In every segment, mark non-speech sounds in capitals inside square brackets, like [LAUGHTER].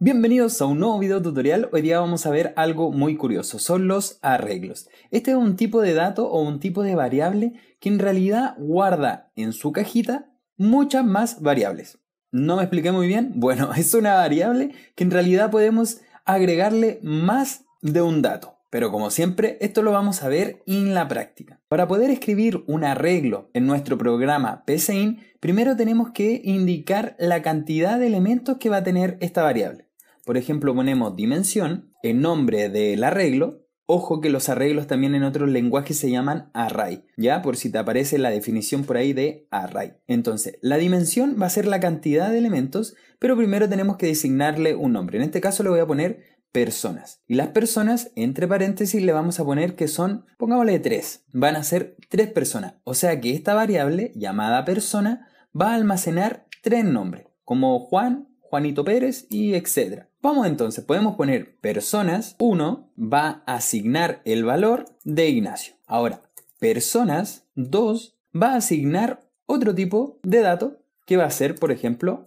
Bienvenidos a un nuevo video tutorial, hoy día vamos a ver algo muy curioso, son los arreglos. Este es un tipo de dato o un tipo de variable que en realidad guarda en su cajita muchas más variables. ¿No me expliqué muy bien? [LAUGHS] Bueno, es una variable que en realidad podemos agregarle más de un dato. Pero como siempre, esto lo vamos a ver en la práctica. Para poder escribir un arreglo en nuestro programa PCIN, primero tenemos que indicar la cantidad de elementos que va a tener esta variable. Por ejemplo, ponemos dimensión, el nombre del arreglo, Ojo que los arreglos también en otros lenguajes se llaman array, ya por si te aparece la definición por ahí de array. Entonces, la dimensión va a ser la cantidad de elementos, pero primero tenemos que designarle un nombre. En este caso le voy a poner personas. Y las personas, entre paréntesis, le vamos a poner que son, pongámosle tres, van a ser tres personas. O sea que esta variable llamada persona va a almacenar tres nombres, como Juan, Juanito Pérez y etcétera Vamos entonces, podemos poner personas, 1 va a asignar el valor de Ignacio. Ahora, personas, 2 va a asignar otro tipo de dato que va a ser, por ejemplo,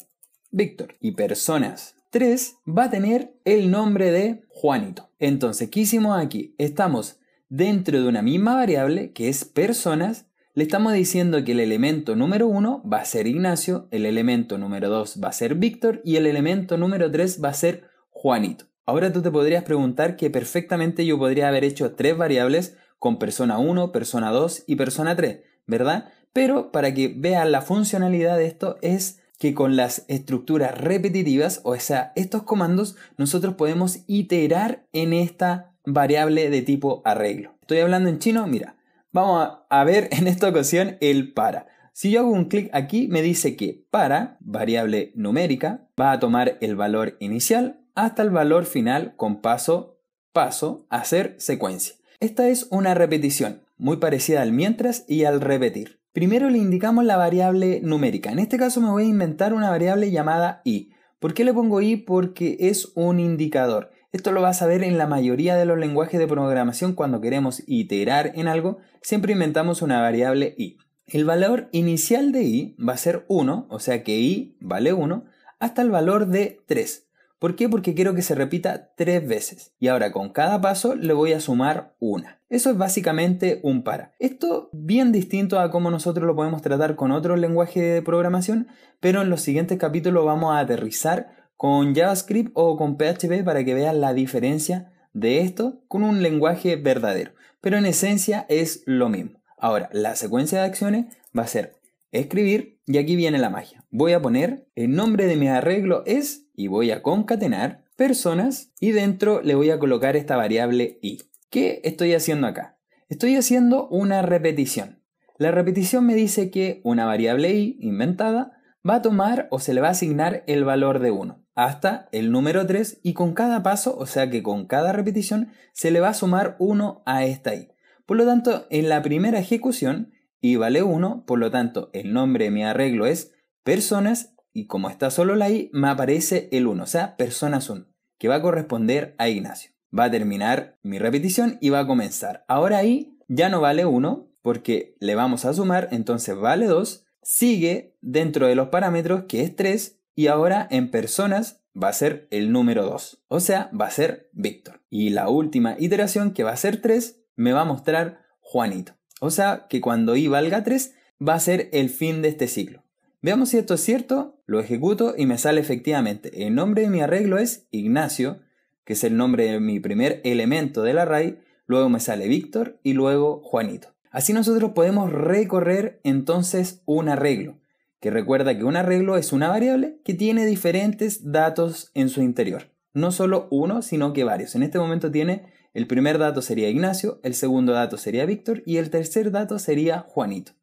Víctor. Y personas, 3 va a tener el nombre de Juanito. Entonces, ¿qué hicimos aquí? Estamos dentro de una misma variable que es personas le estamos diciendo que el elemento número 1 va a ser Ignacio, el elemento número 2 va a ser Víctor y el elemento número 3 va a ser Juanito. Ahora tú te podrías preguntar que perfectamente yo podría haber hecho tres variables con persona 1, persona 2 y persona 3, ¿verdad? Pero para que vean la funcionalidad de esto es que con las estructuras repetitivas, o sea, estos comandos, nosotros podemos iterar en esta variable de tipo arreglo. Estoy hablando en chino, mira, Vamos a ver en esta ocasión el para. Si yo hago un clic aquí, me dice que para, variable numérica, va a tomar el valor inicial hasta el valor final con paso, paso, hacer secuencia. Esta es una repetición, muy parecida al mientras y al repetir. Primero le indicamos la variable numérica. En este caso me voy a inventar una variable llamada i. ¿Por qué le pongo i? Porque es un indicador. Esto lo vas a ver en la mayoría de los lenguajes de programación cuando queremos iterar en algo, siempre inventamos una variable i. El valor inicial de i va a ser 1, o sea que i vale 1, hasta el valor de 3. ¿Por qué? Porque quiero que se repita 3 veces. Y ahora con cada paso le voy a sumar una. Eso es básicamente un para. Esto bien distinto a cómo nosotros lo podemos tratar con otro lenguaje de programación, pero en los siguientes capítulos vamos a aterrizar con JavaScript o con PHP para que vean la diferencia de esto con un lenguaje verdadero. Pero en esencia es lo mismo. Ahora, la secuencia de acciones va a ser escribir y aquí viene la magia. Voy a poner el nombre de mi arreglo es y voy a concatenar personas y dentro le voy a colocar esta variable i. ¿Qué estoy haciendo acá? Estoy haciendo una repetición. La repetición me dice que una variable i inventada va a tomar o se le va a asignar el valor de 1 hasta el número 3 y con cada paso, o sea que con cada repetición, se le va a sumar 1 a esta i. Por lo tanto, en la primera ejecución, i vale 1, por lo tanto, el nombre de mi arreglo es personas y como está solo la i, me aparece el 1, o sea, personas 1, que va a corresponder a Ignacio. Va a terminar mi repetición y va a comenzar. Ahora i ya no vale 1 porque le vamos a sumar, entonces vale 2, sigue dentro de los parámetros que es 3 y ahora en personas va a ser el número 2, o sea, va a ser Víctor. Y la última iteración, que va a ser 3, me va a mostrar Juanito. O sea, que cuando i valga 3 va a ser el fin de este ciclo. Veamos si esto es cierto, lo ejecuto y me sale efectivamente. El nombre de mi arreglo es Ignacio, que es el nombre de mi primer elemento del array, luego me sale Víctor y luego Juanito. Así nosotros podemos recorrer entonces un arreglo que recuerda que un arreglo es una variable que tiene diferentes datos en su interior. No solo uno, sino que varios. En este momento tiene el primer dato sería Ignacio, el segundo dato sería Víctor y el tercer dato sería Juanito.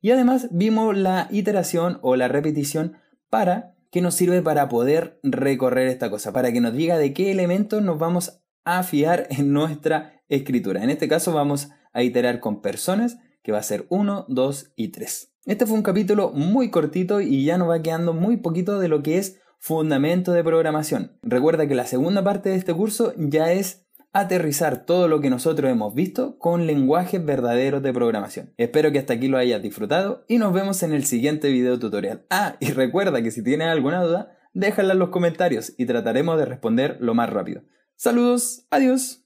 Y además vimos la iteración o la repetición para que nos sirve para poder recorrer esta cosa, para que nos diga de qué elementos nos vamos a fiar [LAUGHS] en nuestra escritura. En este caso vamos a iterar con personas, que va a ser 1, 2 y 3. Este fue un capítulo muy cortito y ya nos va quedando muy poquito de lo que es fundamento de programación. Recuerda que la segunda parte de este curso ya es aterrizar todo lo que nosotros hemos visto con lenguajes verdaderos de programación. Espero que hasta aquí lo hayas disfrutado y nos vemos en el siguiente video tutorial. Ah, y recuerda que si tienes alguna duda, déjala en los comentarios y trataremos de responder lo más rápido. Saludos, adiós.